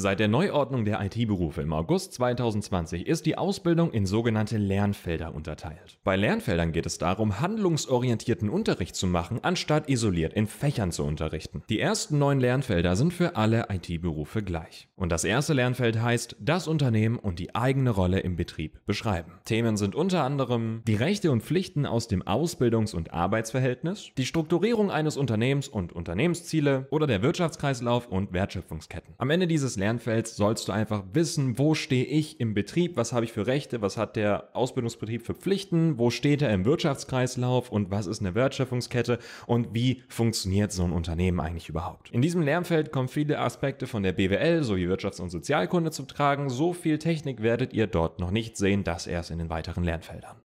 Seit der Neuordnung der IT-Berufe im August 2020 ist die Ausbildung in sogenannte Lernfelder unterteilt. Bei Lernfeldern geht es darum, handlungsorientierten Unterricht zu machen, anstatt isoliert in Fächern zu unterrichten. Die ersten neun Lernfelder sind für alle IT-Berufe gleich. Und das erste Lernfeld heißt, das Unternehmen und die eigene Rolle im Betrieb beschreiben. Themen sind unter anderem die Rechte und Pflichten aus dem Ausbildungs- und Arbeitsverhältnis, die Strukturierung eines Unternehmens und Unternehmensziele oder der Wirtschaftskreislauf und Wertschöpfungsketten. Am Ende dieses Lernfelds Ehrenfels sollst du einfach wissen, wo stehe ich im Betrieb, was habe ich für Rechte, was hat der Ausbildungsbetrieb für Pflichten, wo steht er im Wirtschaftskreislauf und was ist eine Wertschöpfungskette und wie funktioniert so ein Unternehmen eigentlich überhaupt. In diesem Lernfeld kommen viele Aspekte von der BWL sowie Wirtschafts- und Sozialkunde zum Tragen. So viel Technik werdet ihr dort noch nicht sehen, das erst in den weiteren Lernfeldern.